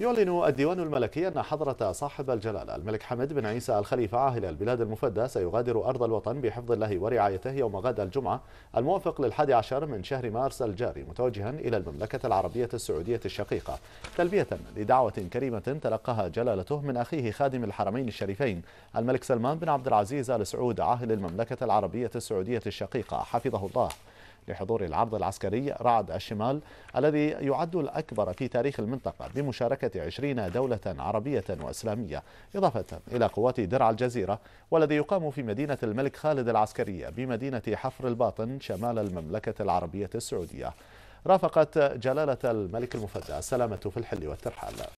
يعلن الديوان الملكي أن حضرة صاحب الجلالة الملك حمد بن عيسى الخليفة عاهل البلاد المفدى سيغادر أرض الوطن بحفظ الله ورعايته يوم غد الجمعة الموافق للحادي عشر من شهر مارس الجاري متوجها إلى المملكة العربية السعودية الشقيقة تلبية لدعوة كريمة تلقاها جلالته من أخيه خادم الحرمين الشريفين الملك سلمان بن عبد العزيز آل سعود عاهل المملكة العربية السعودية الشقيقة حفظه الله لحضور العرض العسكري رعد الشمال الذي يعد الأكبر في تاريخ المنطقة بمشاركة 20 دولة عربية وإسلامية إضافة إلى قوات درع الجزيرة والذي يقام في مدينة الملك خالد العسكرية بمدينة حفر الباطن شمال المملكة العربية السعودية رافقت جلالة الملك المفدى السلامة في الحل والترحال